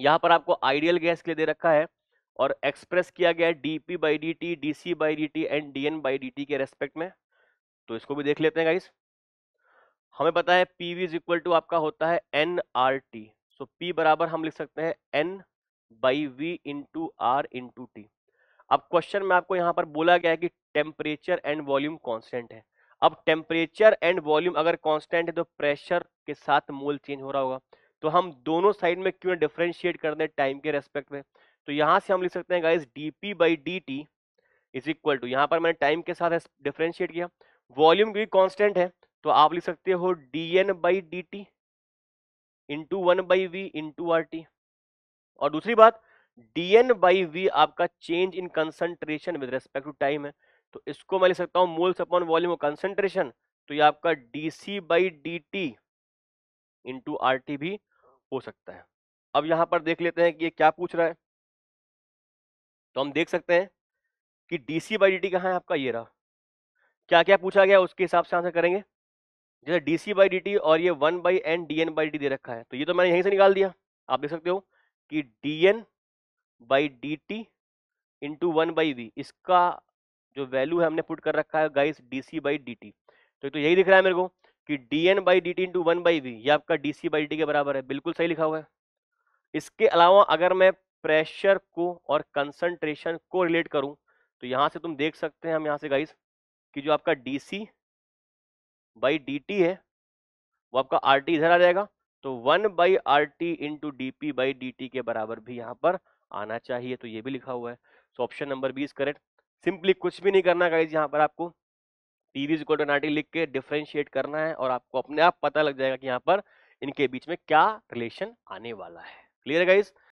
यहाँ पर आपको आइडियल गैस के लिए दे रखा है और एक्सप्रेस किया गया है D P by D T D C by D T and D N by D T के रेस्पेक्ट में तो इसको भी देख लेते हैं गाइस हमें पता है P V is equal to आपका होता है N R T so P बराबर हम लिख सकते हैं N by V into R into T अब क्वेश्चन में आपको यहाँ पर बोला गया है कि टेम्परेचर एंड वॉल्यूम कॉन्स्टेंट है अब टेम्परेचर एंड वॉल्यूम अगर कॉन्स्टेंट है तो प्रेशर के साथ मोल चेंज हो रहा होगा तो हम दोनों साइड में क्यों डिफ्रेंशिएट कर दें टाइम के रेस्पेक्ट में तो यहाँ से हम लिख सकते हैं guys D P by D T is equal to यहाँ पर मैंने टाइम के साथ डिफ्रेंशिएट किया वॉल्यूम भी कॉन्स्टेंट है तो आप लिख सकते हो D N by D T into one by V into R T और दूसरी बात डी एन बाई वी आपका change in concentration with respect to time है तो इसको मैं लिख सकता हूँ मोल्स अपॉन वॉल्यूम कंसंट्रेशन तो ये आपका D C by D T into R T भी हो सकता है अब यहाँ पर देख लेते हैं कि ये क्या पूछ रहा है तो हम देख सकते हैं कि D C by D T कहाँ है आपका ये रहा क्या क्या पूछा गया उसके हिसाब से आंसर करेंगे जैसे D C by D T और ये one by N D N by D दे रखा है तो ये तो मैंने यहीं से निकाल दिया आप देख सकते हो कि D N by D T into one by V इसका जो वैल्यू है हमने पुट कर रखा है guys D C by D T तो यही दिख रहा है मेरे को कि D N by D T into one by V यह आपका डी सी बाई टी के बराबर है बिल्कुल सही लिखा हुआ है इसके अलावा अगर मैं प्रेशर को और कंसंट्रेशन को रिलेट करूं तो यहाँ से तुम देख सकते हैं हम यहाँ से गाइस कि जो आपका D C by D T है वो आपका आर टी इधर आ जाएगा तो one by R T into D P by D T के बराबर भी यहाँ पर आना चाहिए तो ये भी लिखा हुआ है so option number B is correct simply कुछ भी नहीं करना गाइज यहाँ पर आपको T V equal to T लिख के डिफ्रेंशिएट करना है और आपको अपने आप पता लग जाएगा कि यहाँ पर इनके बीच में क्या रिलेशन आने वाला है क्लियर है गाइज